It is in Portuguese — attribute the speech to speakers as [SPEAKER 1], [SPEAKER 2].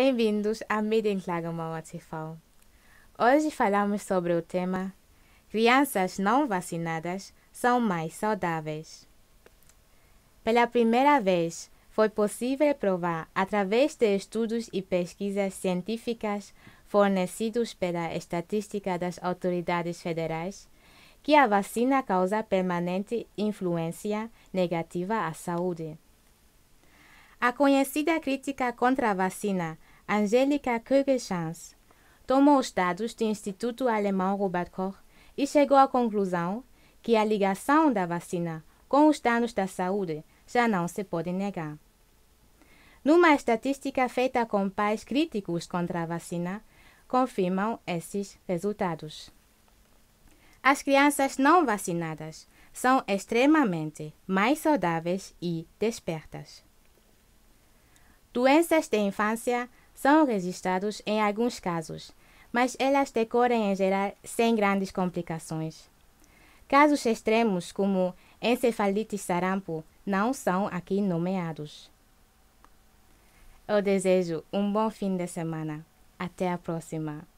[SPEAKER 1] Bem-vindos à Mídia em Tlagamoa TV. Hoje falamos sobre o tema Crianças não vacinadas são mais saudáveis. Pela primeira vez, foi possível provar, através de estudos e pesquisas científicas fornecidos pela estatística das autoridades federais, que a vacina causa permanente influência negativa à saúde. A conhecida crítica contra a vacina Angélica krüger tomou os dados do Instituto Alemão Robert e chegou à conclusão que a ligação da vacina com os danos da saúde já não se pode negar. Numa estatística feita com pais críticos contra a vacina, confirmam esses resultados. As crianças não vacinadas são extremamente mais saudáveis e despertas. Doenças de infância são registrados em alguns casos, mas elas decorrem em geral sem grandes complicações. Casos extremos, como encefalite sarampo, não são aqui nomeados. Eu desejo um bom fim de semana. Até a próxima!